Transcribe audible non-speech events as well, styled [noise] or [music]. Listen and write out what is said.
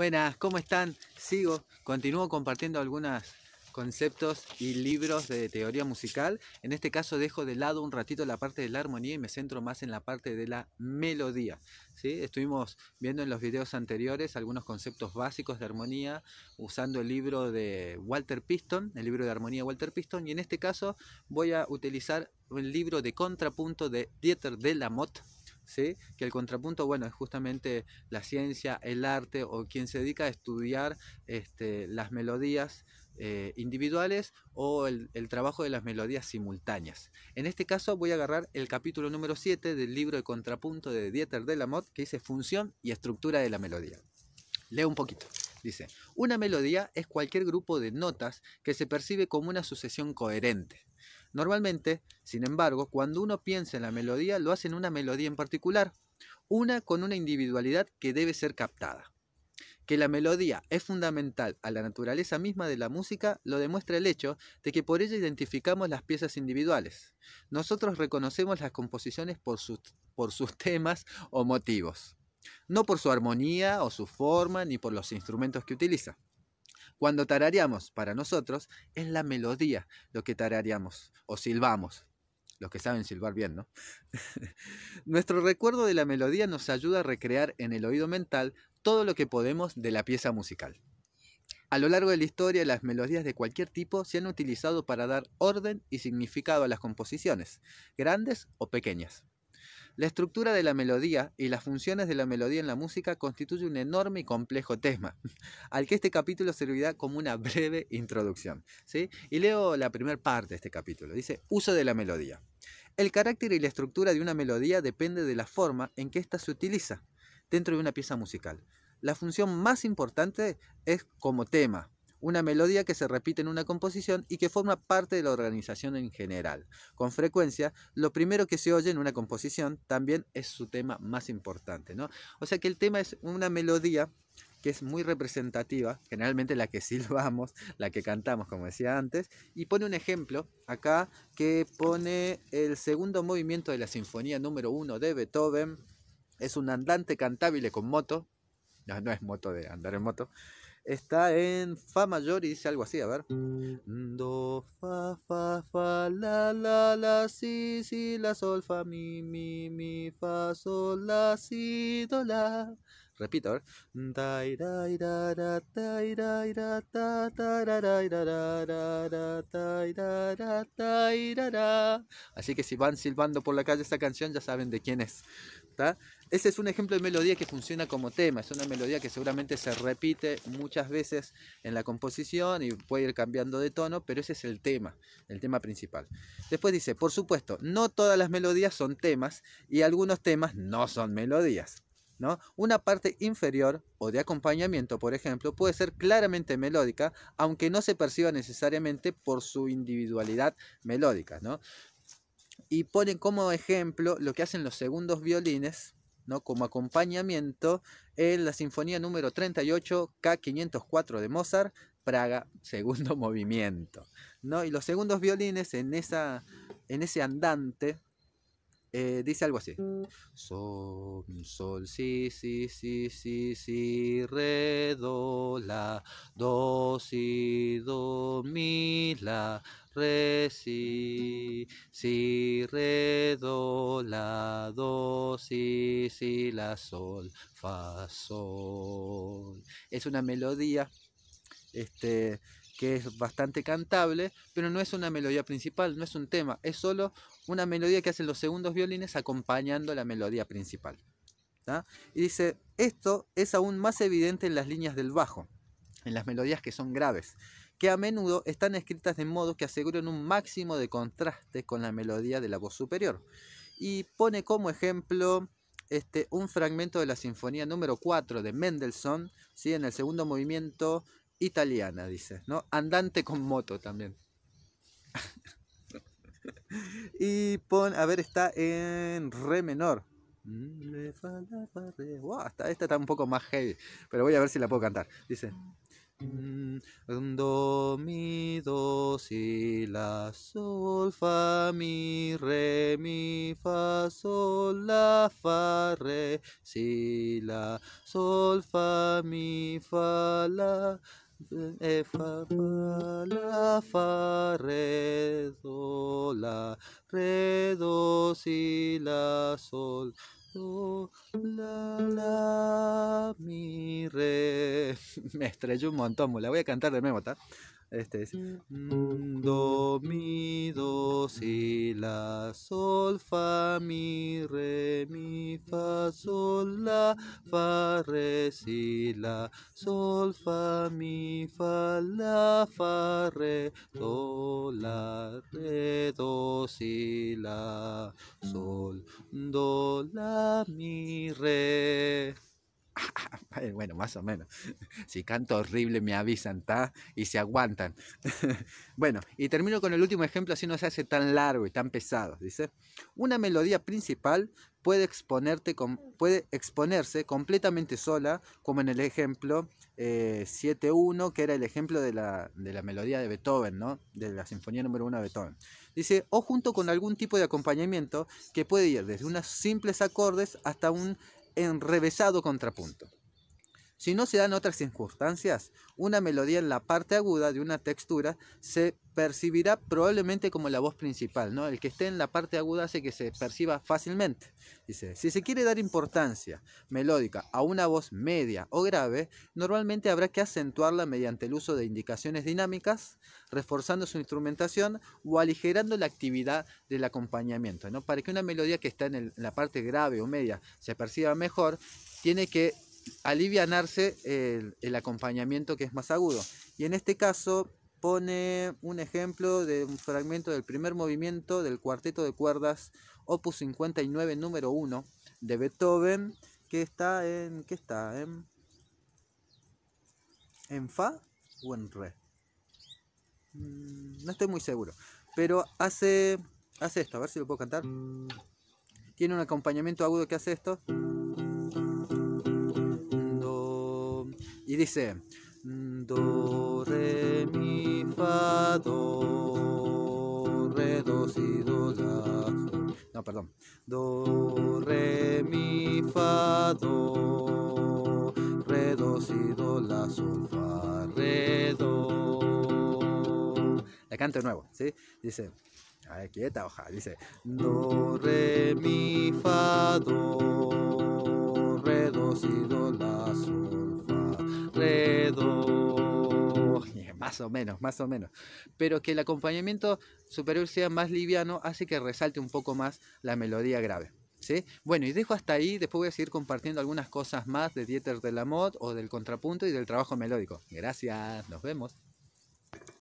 Buenas, ¿cómo están? Sigo, continúo compartiendo algunos conceptos y libros de teoría musical. En este caso dejo de lado un ratito la parte de la armonía y me centro más en la parte de la melodía. ¿sí? Estuvimos viendo en los videos anteriores algunos conceptos básicos de armonía usando el libro de Walter Piston, el libro de armonía Walter Piston, y en este caso voy a utilizar el libro de contrapunto de Dieter de que el contrapunto, bueno, es justamente la ciencia, el arte o quien se dedica a estudiar este, las melodías eh, individuales o el, trabajo de las melodías simultáneas. En este caso voy a agarrar el capítulo número 7 del libro de contrapunto de Dieter Delamotte que dice función y estructura de la melodía. Leo un poquito. Dice, una melodía es cualquier grupo de notas que se percibe como una sucesión coherente Normalmente, sin embargo, cuando uno piensa en la melodía, lo hace en una melodía en particular, una con una individualidad que debe ser captada. Que la melodía es fundamental a la naturaleza misma de la música lo demuestra el hecho de que por ella identificamos las piezas individuales. Nosotros reconocemos las composiciones por sus, por sus [laughs] temas o motivos, no por su armonía o su forma ni por los instrumentos que utiliza. Cuando tarareamos para nosotros es la melodía lo que tararíamos o silbamos. Los que saben silbar bien, ¿no? [laughs] Nuestro recuerdo de la melodía nos ayuda a recrear en el oído mental todo lo que podemos de la pieza musical. A lo largo de la historia, las melodías de cualquier tipo se han utilizado para dar orden y significado a las composiciones, grandes o pequeñas. La estructura de la melodía y las funciones de la melodía en la música constituye un enorme y complejo tema, [laughs] al que este capítulo servirá como una breve introducción. ¿sí? Y leo la primera parte de este capítulo. Dice, uso de la melodía. El carácter y la estructura de una melodía depende de la forma en que ésta se utiliza dentro de una pieza musical. La función más importante es como tema, una melodía que se repite en una composición y que forma parte de la organización en general. Con frecuencia, lo primero que se oye en una composición también es su tema más importante, ¿no? O sea que el tema es una melodía que es muy representativa, generalmente la que silbamos, la que cantamos, como decía antes, y pone un ejemplo acá que pone el segundo movimiento de la Sinfonía número uno de Beethoven, es un andante cantabile con moto, no, no es moto de andar en moto, está en Fa mayor y dice algo así, a ver. Do, Fa, Fa, Fa, La, La, La, Si, Si, La, Sol, Fa, Mi, Mi, Mi, Fa, Sol, La, Si, Do, La. Repito, a ver. Así que si van silbando por la calle esta canción ya saben de quién es. Ese es un ejemplo de melodía que funciona como tema, es una melodía que seguramente se repite muchas veces en la composición y puede ir cambiando de tono, pero ese es el tema, el tema principal. Después dice, por supuesto, no todas las melodías son temas y algunos temas no son melodías. Una parte inferior o de acompañamiento, por ejemplo, puede ser claramente melódica, aunque no se perciba necesariamente por su individualidad melódica, ¿no? Y ponen como ejemplo lo que hacen los segundos violines, ¿no? Como acompañamiento en la Sinfonía número 38, K504 de Mozart, Praga, [laughs] segundo movimiento, ¿no? Y los segundos violines en, esa, en ese andante eh, dice algo así. Sol, sol, si, si, si, si, si, re, do, la, do, si, do, mi, la, re, si, si, re, do, la, do, si, si, la, sol, fa, sol. Es una melodía, este, que es bastante cantable, pero no es una melodía principal, no es un tema, es solo una melodía que hacen los segundos violines acompañando la melodía principal. Y dice, esto es aún más evidente en las líneas del bajo, en las melodías que son graves, que a menudo están escritas de modo que aseguren un máximo de contraste con la melodía de la voz superior. Y pone como ejemplo este, un fragmento de la Sinfonía número 4 de Mendelssohn, ¿sí? en el segundo movimiento italiana, dice, ¿no? Andante con moto también. [laughs] y pon, a ver, está en re menor. esta está un poco más heavy, pero voy a ver si la puedo cantar. Dice. Mm, do, mi, do, si, la, sol, fa, mi, re, mi, fa, sol, la, fa, re, si, la, sol, fa, mi, fa, la, eh, fa, fa, la, fa, re, do, la, re, do, si, la, sol do, la, la, mi, re. [laughs] Me estrelló un montón, la voy a cantar de nuevo, ¿está? Este es do, mi, do, si, la, sol, fa, mi, re, mi, fa, sol, la, fa, re, si, la, sol, fa, mi, fa, la, fa, re, do, la, re, do, si, la, sol, do, la, mi, re bueno, más o menos. [laughs] Si canto horrible me avisan, ¿tá? Y se aguantan. [laughs] bueno, y termino con el último ejemplo, así no se hace tan largo y tan pesado. Dice, una melodía principal puede, exponerte puede exponerse completamente sola, como en el ejemplo eh, 7.1, que era el ejemplo de la, de la, melodía de Beethoven, ¿no? De la Sinfonía número 1 de Beethoven. Dice, o junto con algún tipo de acompañamiento que puede ir desde unos simples acordes hasta un enrevesado contrapunto. Si no se dan otras circunstancias, una melodía en la parte aguda de una textura se percibirá probablemente como la voz principal, ¿no? El que esté en la parte aguda hace que se perciba fácilmente. Dice, si se quiere dar importancia melódica a una voz media o grave, normalmente habrá que acentuarla mediante el uso de indicaciones dinámicas, reforzando su instrumentación o aligerando la actividad del acompañamiento, ¿no? Para que una melodía que está en la parte grave o media se perciba mejor, tiene que alivianarse el, acompañamiento que es más agudo. Y en este caso pone un ejemplo de un fragmento del primer movimiento del cuarteto de cuerdas opus 59 número 1 de Beethoven que está en ¿qué está? En, en fa o en re. Mm, no estoy muy seguro, pero hace hace esto, a ver si lo puedo cantar. Mm. Tiene un acompañamiento agudo que hace esto. dice do re mi fa do re do si do sol. no perdón do re mi fa do re do si do la sol fa re do Le canto de nuevo sí dice quieta hoja dice do re mi fa do re do si do la sol [laughs] Más o menos, más o menos. Pero que el acompañamiento superior sea más liviano hace que resalte un poco más la melodía grave. ¿Sí? Bueno, y dejo hasta ahí, después voy a seguir compartiendo algunas cosas más de Dieter de la Mod o del contrapunto y del trabajo melódico. Gracias, nos vemos.